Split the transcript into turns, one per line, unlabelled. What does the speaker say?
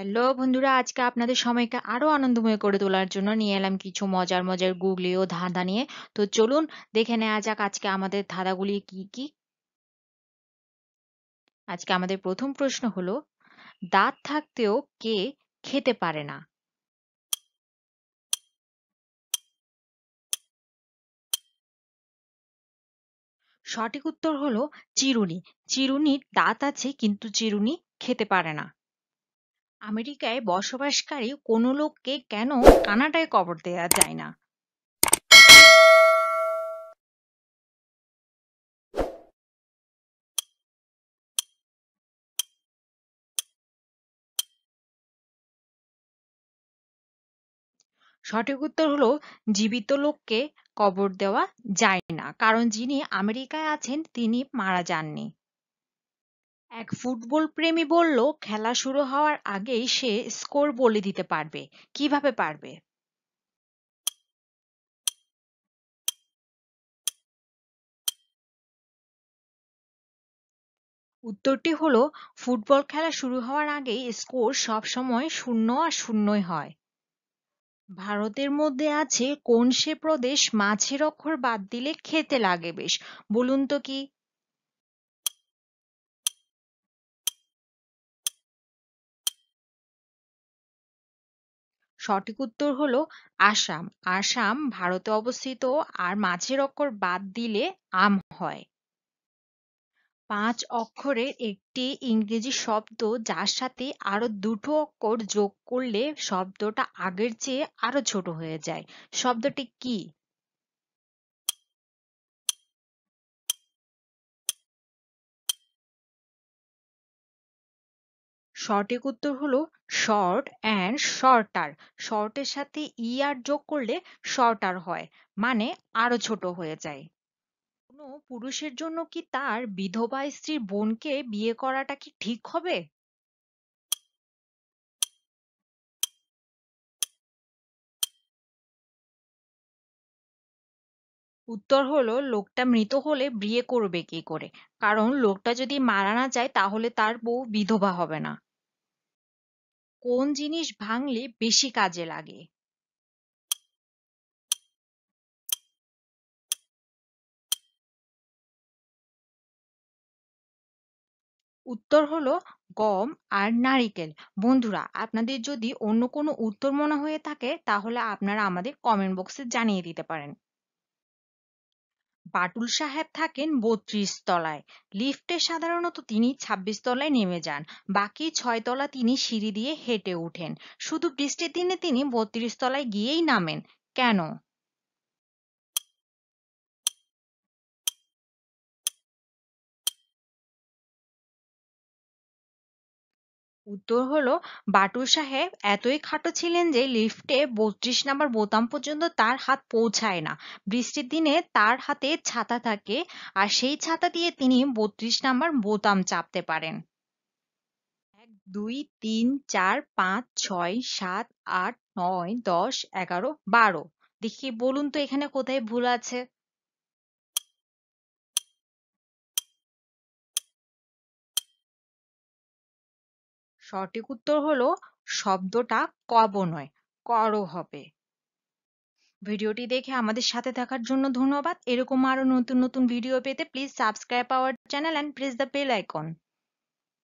Hello বন্ধুরা আজকে আপনাদের সময়কে আরও আনন্দময় করে তোলার জন্য নিয়ে এলাম কিছু মজার মজার গুগলি ও ধাঁধা নিয়ে তো চলুন দেখে নেওয়া যাক আজকে আমাদের ধাঁধাগুলি কি কি আজকে আমাদের প্রথম প্রশ্ন হলো দাঁত
থাকতেও কে খেতে পারে না সঠিক উত্তর
হলো চিরুনি চিরুনির দাঁত আছে কিন্তু চিরুনি খেতে পারে না আমেরিকায় বসবাসকারী কোনো লোককে কেন কানাডায় কবর দেয়া যায় না?
সঠিক উত্তর হলো
জীবিত লোককে কবর দেওয়া যায় না, কারণ যিনি আমেরিকায় আছেন তিনি মারা যাননি। এক প্রেমী বলল, খেলা শুরু হওয়ার
আগেই সে স্কোর বলে দিতে পারবে, কিভাবে পারবে? উত্তরটি হলো, ফুটবল খেলা শুরু হওয়ার আগেই স্কোর
সবসময় শূন্য আর শূন্যই হয়। ভারতের মধ্যে আছে কোন সে প্রদেশ মাছের অক্ষর বাদ দিলে খেতে লাগে বেশ, বলুন তো কি
সঠিক উত্তর হলো আসাম। আসাম
ভারতে অবস্থিত আর মাঝের অক্ষর বাদ দিলে আম হয়। পাঁচ অক্ষরের একটি ইংরেজি শব্দ যার সাথে আরো দুটো অক্ষর যোগ করলে শব্দটা আগের চেয়ে আরো ছোট হয়ে যায় শব্দটি
কি সঠিক উত্তর
হলো শর্ট অ্যান্ড শর্টার শর্টের সাথে ই e আর যোগ করলে শর্টার হয় মানে আরো ছোট হয়ে যায় কোনো পুরুষের জন্য কি তার
বিধবা স্ত্রীর বোনকে বিয়ে করাটা কি ঠিক হবে উত্তর হলো লোকটা মৃত হলে বিয়ে করবে কি করে
কারণ লোকটা যদি মারা না যায় তাহলে তার বউ বিধবা হবে না
কোন জিনিস ভাঙলে বেশি কাজে লাগে? উত্তর হলো গম আর নারিকেল।
বন্ধুরা আপনাদের যদি অন্য কোনো উত্তর মনে হয়ে থাকে তাহলে আপনারা আমাদের কমেন্ট বক্সে জানিয়ে দিতে পারেন। বাটুল সাহেব থাকেন বত্রিশ তলায় লিফটে সাধারণত তিনি ছাব্বিশ তলায় নেমে যান বাকি ছয় তলা তিনি সিঁড়ি দিয়ে হেঁটে ওঠেন শুধু বৃষ্টির দিনে তিনি বত্রিশ তলায় গিয়েই নামেন কেন উত্তর হলো বাটুল সাহেব এতই খাটো ছিলেন যে লিফটে বত্রিশ নাম্বার বোতাম পর্যন্ত তার হাত পৌঁছায় না বৃষ্টির দিনে তার হাতে ছাতা থাকে আর সেই ছাতা দিয়ে তিনি বত্রিশ নাম্বার বোতাম চাপতে পারেন এক দুই তিন চার পাঁচ ছয় সাত আট নয় দশ এগারো বারো দেখি
বলুন তো এখানে কোথায় ভুল আছে সঠিক উত্তর হলো শব্দটা কব নয় করো হবে
ভিডিওটি দেখে আমাদের সাথে থাকার জন্য ধন্যবাদ এরকম আরো নতুন নতুন ভিডিও পেতে please subscribe our channel and press the bell icon